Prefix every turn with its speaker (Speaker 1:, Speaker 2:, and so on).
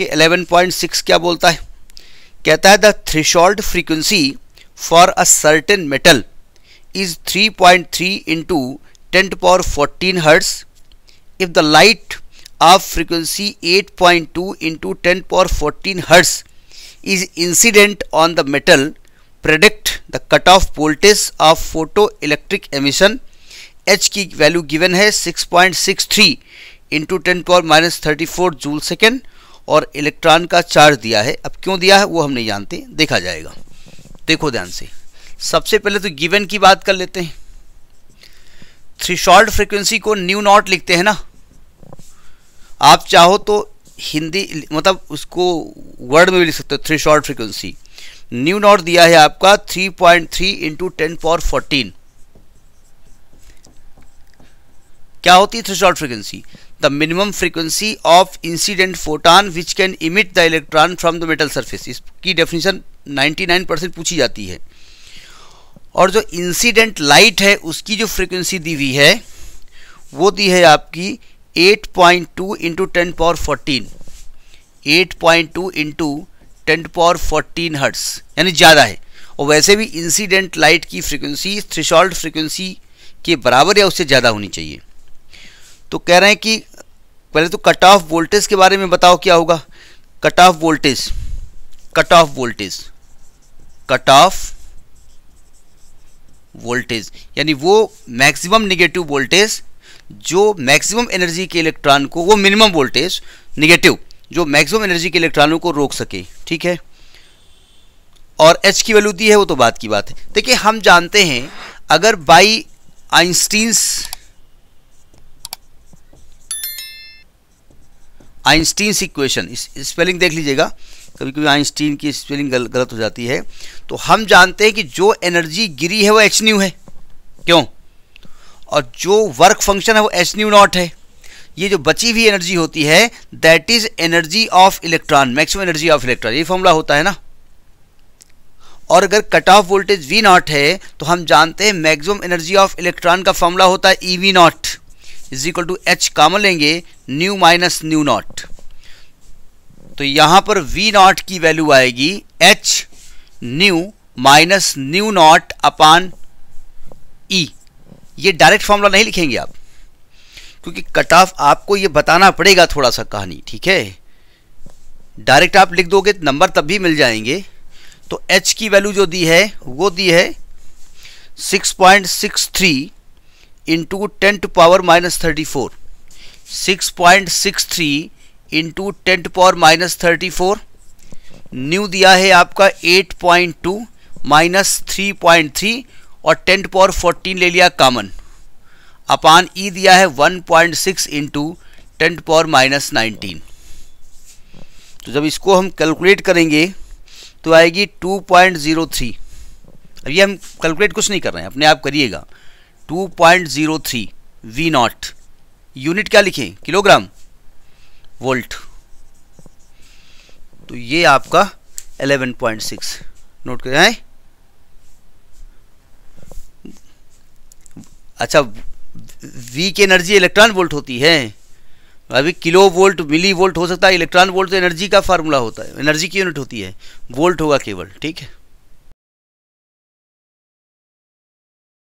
Speaker 1: कि 11.6 क्या बोलता है कहता है the threshold frequency for a certain metal is 3.3 point three into ten power fourteen hertz if the light of frequency 8.2 point two into ten power fourteen hertz on the metal product the cut off voltage of photo electric emission h की value given है 6.63 point six three into ten power minus thirty four joule second और electron का charge दिया है अब क्यों दिया है वो हम नहीं जानते देखा जाएगा देखो ध्यान से सबसे पहले तो गिवन की बात कर लेते हैं थ्री शॉर्ट फ्रिक्वेंसी को न्यू नॉट लिखते हैं ना आप चाहो तो हिंदी मतलब उसको वर्ड में भी लिख सकते हो threshold frequency nu naught दिया है आपका 3.3 point three into ten for fourteen क्या होती है threshold frequency the minimum frequency of incident photon which can emit the electron from the metal surface इसकी डेफिनेशन 99 परसेंट पूछी जाती है और जो इंसिडेंट लाइट है उसकी जो फ्रीक्वेंसी दी हुई है वो दी है आपकी 8.2 point two into ten power fourteen eight point two into ten power fourteen hertz यानी ज़्यादा है और वैसे भी इंसिडेंट लाइट की फ्रीक्वेंसी थ्रिशॉल्ट फ्रीक्वेंसी के बराबर या उससे ज़्यादा होनी चाहिए तो कह रहे हैं कि पहले तो कट ऑफ वोल्टेज के बारे में बताओ क्या होगा cut off voltage cut off voltage cut off voltage यानी वो मैक्सिमम नेगेटिव वोल्टेज जो मैक्सिमम एनर्जी के इलेक्ट्रॉन को वो मिनिमम वोल्टेज नेगेटिव जो मैक्सिमम एनर्जी के इलेक्ट्रॉनों को रोक सके ठीक है और एच की वैल्यू दी है वो तो बात की बात है देखिए हम जानते हैं अगर बाई आइंस्टीन्स आइंस्टीन इक्वेशन इस स्पेलिंग देख लीजिएगा कभी कभी आइंस्टीन की स्पेलिंग गल, गलत हो जाती है तो हम जानते हैं कि जो एनर्जी गिरी है वो एच न्यू है क्यों और जो वर्क फंक्शन है वो एच न्यू नॉट है ये जो बची हुई एनर्जी होती है that is energy of electron maximum energy of electron ये फॉर्मूला होता है ना और अगर cut off voltage V naught है तो हम जानते हैं मैक्सिमम एनर्जी ऑफ इलेक्ट्रॉन का फॉर्मूला होता है e V naught is equal to h common लेंगे न्यू माइनस न्यू नॉट तो यहां पर वी नॉट की वैल्यू आएगी h nu minus nu naught upon e ये डायरेक्ट फॉर्मूला नहीं लिखेंगे आप क्योंकि कट ऑफ आपको ये बताना पड़ेगा थोड़ा सा कहानी ठीक है डायरेक्ट आप लिख दोगे नंबर तब भी मिल जाएंगे तो एच की वैल्यू जो दी है वो दी है six six point three into ten to power minus thirty four six point six three into ten to power minus thirty four nu दिया है आपका eight point two minus three point three और ten to power fourteen ले लिया common upon e e दिया है one point six into ten to power minus nineteen तो जब इसको हम कैलकुलेट करेंगे तो आएगी टू पॉइंट ज़ीरो थ्री अभी हम कैलकुलेट कुछ नहीं कर रहे हैं अपने आप करिएगा 2.03 वी नॉट यूनिट क्या लिखें किलोग्राम वोल्ट तो ये आपका 11.6 नोट कर जाए अच्छा वी की एनर्जी इलेक्ट्रॉन वोल्ट होती है अभी किलो वोल्ट मिली वोल्ट हो सकता है इलेक्ट्रॉन वोल्ट तो एनर्जी का फार्मूला होता है एनर्जी की यूनिट होती है वोल्ट होगा केवल ठीक है